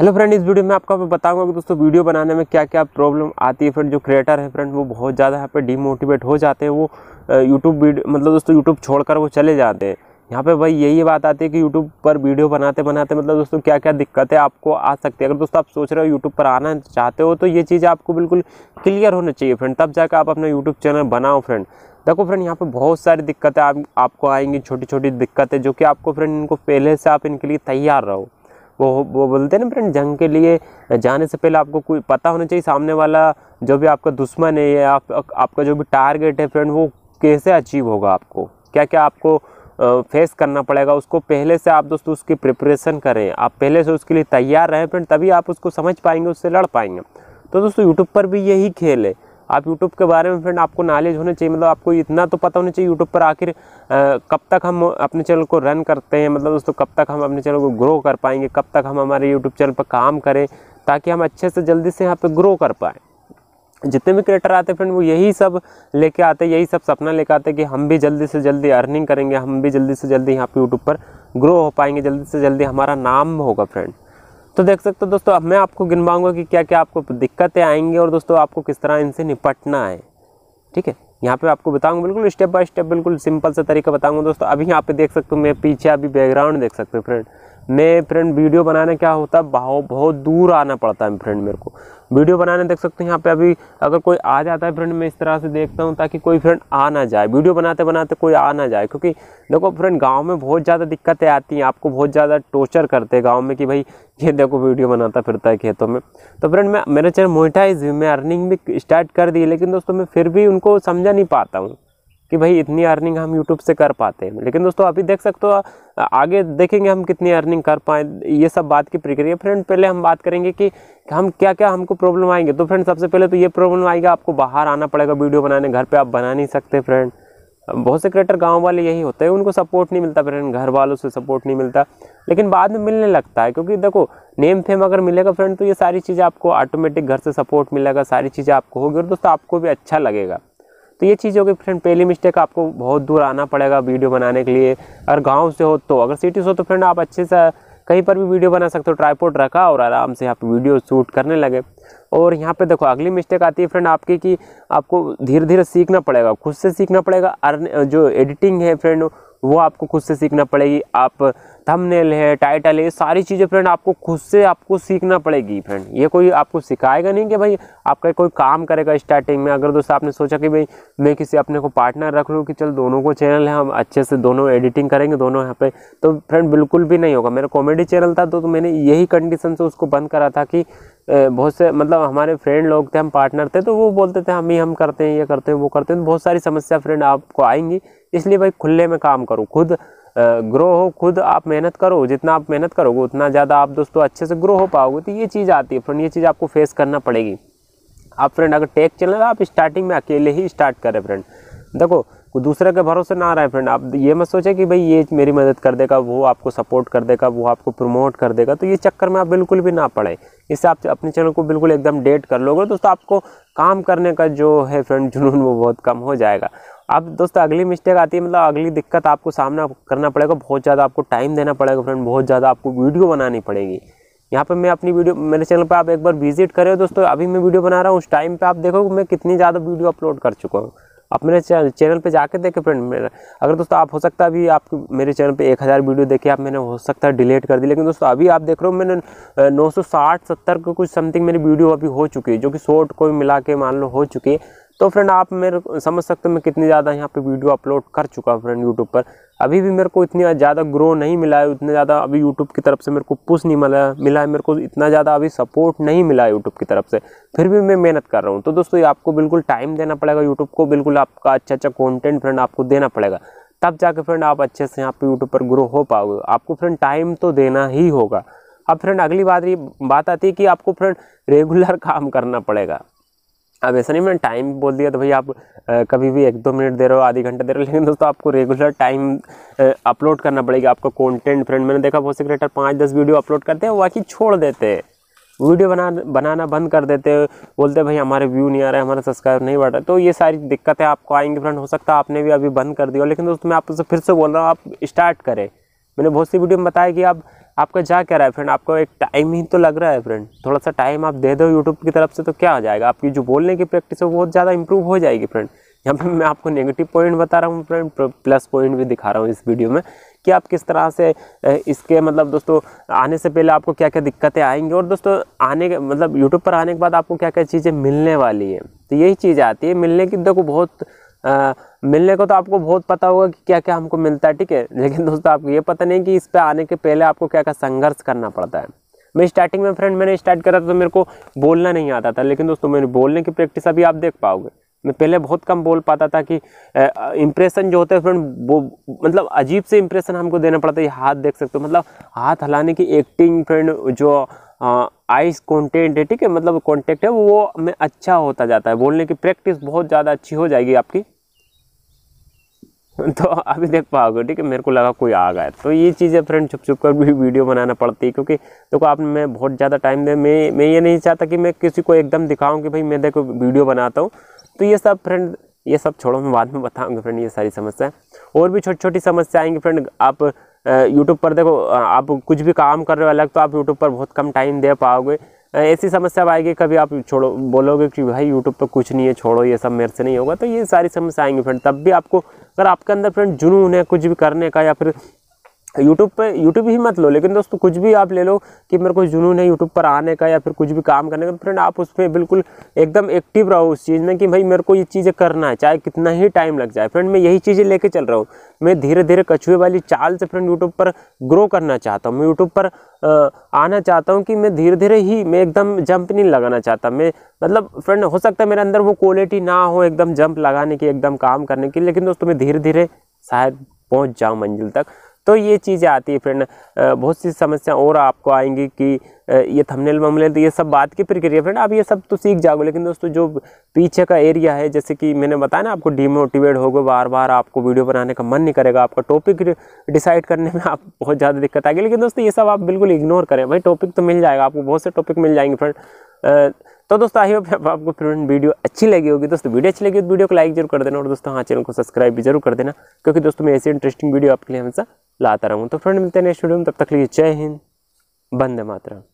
hello friend इस video में आपको मैं बताऊंगा कि दोस्तों वीडियो बनाने में क्या क्या प्रॉब्लम आती है फ्रेंड जो क्रिएटर है फ्रेंड वो बहुत ज़्यादा यहाँ पे डीमोटिवेट हो जाते हैं वो यूट्यूब वीडियो मतलब दोस्तों यूट्यूब छोड़कर वो चले जाते हैं यहाँ पे भाई यही बात आती है कि यूट्यूब पर वीडियो बनाते बनाते मतलब दोस्तों क्या क्या दिक्कतें आपको आ सकती है अगर दोस्तों आप सोच रहे हो यूट्यूब पर आना चाहते हो तो ये चीज़ आपको बिल्कुल क्लियर होना चाहिए फ्रेंड तब जाकर आप अपना यूट्यूब चैनल बनाओ फ्रेंड देखो फ्रेंड यहाँ पे बहुत सारी दिक्कतें आपको आएंगी छोटी छोटी दिक्कतें जो कि आपको फ्रेंड इनको पहले से आप इनके लिए तैयार रहो वो वो बोलते हैं ना फ्रेंड जंग के लिए जाने से पहले आपको कोई पता होना चाहिए सामने वाला जो भी आपका दुश्मन है या आप, आपका जो भी टारगेट है फ्रेंड वो कैसे अचीव होगा आपको क्या क्या आपको फेस करना पड़ेगा उसको पहले से आप दोस्तों उसकी प्रिपरेशन करें आप पहले से उसके लिए तैयार रहें फ्रेंड तभी आप उसको समझ पाएंगे उससे लड़ पाएंगे तो दोस्तों यूट्यूब पर भी यही खेल है आप यूट्यूब के बारे में फ्रेंड आपको नॉलेज होना चाहिए मतलब आपको इतना तो पता होना चाहिए यूट्यूब पर आखिर कब तक हम अपने चैनल को रन करते हैं मतलब दोस्तों कब तक हम अपने चैनल को ग्रो कर पाएंगे कब तक हम हमारे यूट्यूब चैनल पर काम करें ताकि हम अच्छे से जल्दी से यहाँ पर ग्रो कर पाएँ जितने भी क्रिएटर आते हैं फ्रेंड वो यही सब लेके आते हैं यही सब सपना लेके आते हैं कि हम भी जल्दी से जल्दी अर्निंग करेंगे हम भी जल्दी से जल्दी यहाँ पे यूट्यूब पर ग्रो हो पाएंगे जल्दी से जल्दी हमारा नाम होगा फ्रेंड तो देख सकते हो दोस्तों अब मैं आपको गिनवाऊंगा कि क्या क्या आपको दिक्कतें आएंगी और दोस्तों आपको किस तरह इनसे निपटना है ठीक है यहाँ पे आपको बताऊंगा बिल्कुल स्टेप बाय स्टेप बिल्कुल सिंपल सा तरीका बताऊंगा दोस्तों अभी यहाँ पे देख सकते हो मैं पीछे अभी बैकग्राउंड देख सकते हो फ्रेंड मैं फ्रेंड वीडियो बनाने क्या होता है बहुत दूर आना पड़ता है फ्रेंड मेरे को वीडियो बनाने देख सकते हो यहाँ पे अभी अगर कोई आ जाता है फ्रेंड मैं इस तरह से देखता हूँ ताकि कोई फ्रेंड आ ना जाए वीडियो बनाते बनाते कोई आ ना जाए क्योंकि देखो फ्रेंड गाँव में बहुत ज़्यादा दिक्कतें आती हैं आपको बहुत ज़्यादा टोर्चर करते हैं गाँव में कि भाई ये देखो वीडियो बनाता फिरता है खेतों में तो फ्रेंड मैं मेरा चैनल मोइटाइज मैं अर्निंग भी स्टार्ट कर दी लेकिन दोस्तों मैं फिर भी उनको समझा नहीं पाता हूँ कि भाई इतनी अर्निंग हम यूट्यूब से कर पाते हैं लेकिन दोस्तों अभी देख सकते हो आगे देखेंगे हम कितनी अर्निंग कर पाएँ ये सब बात की प्रक्रिया फ्रेंड पहले हम बात करेंगे कि हम क्या क्या हमको प्रॉब्लम आएंगे तो फ्रेंड सबसे पहले तो ये प्रॉब्लम आएगा आपको बाहर आना पड़ेगा वीडियो बनाने घर पर आप बना नहीं सकते फ्रेंड बहुत से क्रिएटर गांव वाले यही होते हैं उनको सपोर्ट नहीं मिलता फ्रेंड घर वालों से सपोर्ट नहीं मिलता लेकिन बाद में मिलने लगता है क्योंकि देखो नेम फेम अगर मिलेगा फ्रेंड तो ये सारी चीज़ें आपको ऑटोमेटिक घर से सपोर्ट मिलेगा सारी चीज़ें आपको होगी और दोस्तों आपको भी अच्छा लगेगा तो ये चीज़ होगी फ्रेंड पहली मिस्टेक आपको बहुत दूर आना पड़ेगा वीडियो बनाने के लिए अगर गाँव से हो तो अगर सिटी से हो तो फ्रेंड आप अच्छे से कहीं पर भी वीडियो बना सकते हो ट्राईपोर्ट रखा और आराम से आप वीडियो शूट करने लगे और यहाँ पे देखो अगली मिस्टेक आती है फ्रेंड आपकी कि आपको धीरे धीरे सीखना पड़ेगा खुद से सीखना पड़ेगा अर्न जो एडिटिंग है फ्रेंड वो आपको खुद से सीखना पड़ेगी आप थंबनेल है टाइटल है ये सारी चीज़ें फ्रेंड आपको खुद से आपको सीखना पड़ेगी फ्रेंड ये कोई आपको सिखाएगा नहीं कि भाई आपका कोई काम करेगा स्टार्टिंग में अगर दोस्तों आपने सोचा कि भाई मैं किसी अपने को पार्टनर रख लूँ कि चल दोनों को चैनल है हम अच्छे से दोनों एडिटिंग करेंगे दोनों यहाँ पे तो फ्रेंड बिल्कुल भी नहीं होगा मेरा कॉमेडी चैनल था तो, तो मैंने यही कंडीशन से उसको बंद करा था कि बहुत से मतलब हमारे फ्रेंड लोग थे हम पार्टनर थे तो वो बोलते थे हम ही हम करते हैं ये करते हैं वो करते हैं तो बहुत सारी समस्या फ्रेंड आपको आएंगी इसलिए भाई खुले में काम करो खुद ग्रो हो खुद आप मेहनत करो जितना आप मेहनत करोगे उतना ज़्यादा आप दोस्तों अच्छे से ग्रो हो पाओगे तो ये चीज़ आती है फ्रेंड ये चीज़ आपको फेस करना पड़ेगी आप फ्रेंड अगर टेक चैनल आप स्टार्टिंग में अकेले ही स्टार्ट करें फ्रेंड देखो दूसरे के भरोसे ना आ रहा है फ्रेंड आप ये मत सोचें कि भाई ये मेरी मदद कर देगा वो आपको सपोर्ट कर देगा वो आपको प्रमोट कर देगा तो ये चक्कर में आप बिल्कुल भी ना पड़े इससे आप अपने चैनल को बिल्कुल एकदम डेट कर लोगे दोस्तों आपको काम करने का जो है फ्रेंड जुनून वो बहुत कम हो जाएगा अब दोस्तों अगली मिस्टेक आती है मतलब अगली दिक्कत आपको सामना करना पड़ेगा बहुत ज़्यादा आपको टाइम देना पड़ेगा फ्रेंड बहुत ज़्यादा आपको वीडियो बनानी पड़ेगी यहाँ पे मैं अपनी वीडियो मेरे चैनल पर आप एक बार विजिट करें दोस्तों अभी मैं वीडियो बना रहा हूँ उस टाइम पे आप देखो मैं कितनी ज़्यादा वीडियो अपलोड कर चुका हूँ आप मेरे चैनल पे जाके देखें फ्रेंड मेरा अगर दोस्तों आप हो सकता है अभी आप मेरे चैनल पे एक हज़ार वीडियो देखे आप मैंने हो सकता है डिलीट कर दी लेकिन दोस्तों अभी आप देख रहे हो मैंने नौ सौ साठ सत्तर कुछ समथिंग मेरी वीडियो अभी हो चुकी है जो कि शॉर्ट को मिला के मान लो हो चुकी है तो फ्रेंड आप मेरे समझ सकते हो मैं कितनी ज़्यादा यहाँ पे वीडियो अपलोड कर चुका हूँ फ्रेंड यूट्यूब पर अभी भी मेरे को इतनी ज़्यादा ग्रो नहीं मिला है उतना ज़्यादा अभी यूट्यूब की तरफ से मेरे को पुश नहीं मिला मिला है मेरे को इतना ज़्यादा अभी सपोर्ट नहीं मिला है यूट्यूब की तरफ से फिर भी मैं मेहनत कर रहा हूँ तो दोस्तों आपको बिल्कुल टाइम देना पड़ेगा यूट्यूब को बिल्कुल आपका अच्छा अच्छा कॉन्टेंट फ्रेंड आपको देना पड़ेगा तब जाके फ्रेंड आप अच्छे से यहाँ पर यूट्यूब पर ग्रो हो पाओगे आपको फ्रेंड टाइम तो देना ही होगा अब फ्रेंड अगली बात ये बात आती है कि आपको फ्रेंड रेगुलर काम करना पड़ेगा अब ऐसा नहीं मैंने टाइम बोल दिया तो भाई आप कभी भी एक दो मिनट दे रहे हो आधी घंटा दे रहे हो लेकिन दोस्तों आपको रेगुलर टाइम अपलोड करना पड़ेगा आपका कंटेंट फ्रेंड मैंने देखा बहुत से क्रिएटर पाँच दस वीडियो अपलोड करते हैं बाकी छोड़ देते हैं वीडियो बना बनाना बंद कर देते हैं बोलते भाई हमारे व्यू नहीं आ रहा है हमारा सब्सक्राइब नहीं बढ़ रहा तो ये सारी दिक्कतें आपको आएंगी फ्रेंड हो सकता है आपने भी अभी बंद कर दिया लेकिन दोस्तों मैं आपसे फिर से बोल रहा हूँ आप स्टार्ट करें मैंने बहुत सी वीडियो में बताया कि आप आपका जा क्या रहा है फ्रेंड आपको एक टाइम ही तो लग रहा है फ्रेंड थोड़ा सा टाइम आप दे दो यूट्यूब की तरफ से तो क्या हो जाएगा आपकी जो बोलने की प्रैक्टिस है वो ज़्यादा इंप्रूव हो जाएगी फ्रेंड यहाँ पे मैं आपको नेगेटिव पॉइंट बता रहा हूँ फ्रेंड प्लस पॉइंट भी दिखा रहा हूँ इस वीडियो में कि आप किस तरह से इसके मतलब दोस्तों आने से पहले आपको क्या क्या दिक्कतें आएंगी और दोस्तों आने के मतलब यूट्यूब पर आने के बाद आपको क्या क्या चीज़ें मिलने वाली हैं तो यही चीज़ आती है मिलने की देखो बहुत मिलने को तो आपको बहुत पता होगा कि क्या क्या हमको मिलता है ठीक है लेकिन दोस्तों आपको ये पता नहीं कि इस पर आने के पहले आपको क्या क्या संघर्ष करना पड़ता है मैं स्टार्टिंग में फ्रेंड मैंने स्टार्ट करा था तो मेरे को बोलना नहीं आता था लेकिन दोस्तों मेरे बोलने की प्रैक्टिस अभी आप देख पाओगे मैं पहले बहुत कम बोल पाता था कि इम्प्रेशन जो होता है फ्रेंड वो मतलब अजीब से इम्प्रेशन हमको देना पड़ता है हाथ देख सकते हो मतलब हाथ हलाने की एक्टिंग फ्रेंड जो आइस कॉन्टेंट है ठीक है मतलब कॉन्टेक्ट है वो मैं अच्छा होता जाता है बोलने की प्रैक्टिस बहुत ज़्यादा अच्छी हो जाएगी आपकी तो अभी देख पाओगे ठीक है मेरे को लगा कोई आ गया तो ये चीज़ें फ्रेंड छुप छुप कर भी वीडियो बनाना पड़ती है क्योंकि देखो तो आपने मैं बहुत ज़्यादा टाइम दे मैं मैं ये नहीं चाहता कि मैं किसी को एकदम दिखाऊं कि भाई मैं देखो वीडियो बनाता हूँ तो ये सब फ्रेंड ये सब छोड़ो मैं बाद में बताऊँगी फ्रेंड ये सारी समस्या और भी छोटी छोटी समस्या आएंगी फ्रेंड आप यूट्यूब पर देखो आप कुछ भी काम कर रहे हो अलग तो आप यूट्यूब पर बहुत कम टाइम दे पाओगे ऐसी समस्या आएगी कभी आप छोड़ो बोलोगे कि भाई यूट्यूब पर कुछ नहीं है छोड़ो ये सब मेरे से नहीं होगा तो ये सारी समस्या आएंगी फ्रेंड तब भी आपको अगर आपके अंदर फ्रेंड जुनून है कुछ भी करने का या फिर यूट्यूब पे यूट्यूब ही मत लो लेकिन दोस्तों कुछ भी आप ले लो कि मेरे को जुनून है यूट्यूब पर आने का या फिर कुछ भी काम करने का तो फ्रेंड आप उस पर बिल्कुल एकदम एक्टिव रहो उस चीज़ में कि भाई मेरे को ये चीज़ें करना है चाहे कितना ही टाइम लग जाए फ्रेंड मैं यही चीज़ें लेके चल रहा हूँ मैं धीरे धीरे कछुए वाली चाल से फ्रेंड यूट्यूब पर ग्रो करना चाहता हूँ मैं यूट्यूब पर आना चाहता हूँ कि मैं धीरे धीरे ही मैं एकदम जंप नहीं लगाना चाहता मैं मतलब फ्रेंड हो सकता है मेरे अंदर वो क्वालिटी ना हो एकदम जंप लगाने की एकदम काम करने की लेकिन दोस्तों मैं धीरे धीरे शायद पहुँच जाऊँ मंजिल तक तो ये चीज़ें आती है फ्रेंड बहुत सी समस्या और आपको आएंगी कि ये थंबनेल तो ये सब बात की प्रक्रिया फ्रेंड आप ये सब तो सीख जाओगे लेकिन दोस्तों जो पीछे का एरिया है जैसे कि मैंने बताया ना आपको डीमोटिवेट गए बार बार आपको वीडियो बनाने का मन नहीं करेगा आपका टॉपिक डिसाइड करने में आप बहुत ज़्यादा दिक्कत आएगी लेकिन दोस्तों ये सब आप बिल्कुल इग्नोर करें भाई टॉपिक तो मिल जाएगा आपको बहुत से टॉपिक मिल जाएंगे फ्रेंड तो दोस्तों आई होप आपको फ्रेंड वीडियो अच्छी लगी होगी दोस्तों वीडियो अच्छी लगी तो वीडियो को लाइक जरूर कर देना और दोस्तों हाँ चैनल को सब्सक्राइब भी जरूर कर देना क्योंकि दोस्तों मैं ऐसी इंटरेस्टिंग वीडियो आपके लिए हमेशा लाता रहूँ तो फ्रेंड मिलते हैं नेक्स्ट वीडियो में तब तक लिए जय हिंद बंदे मातरम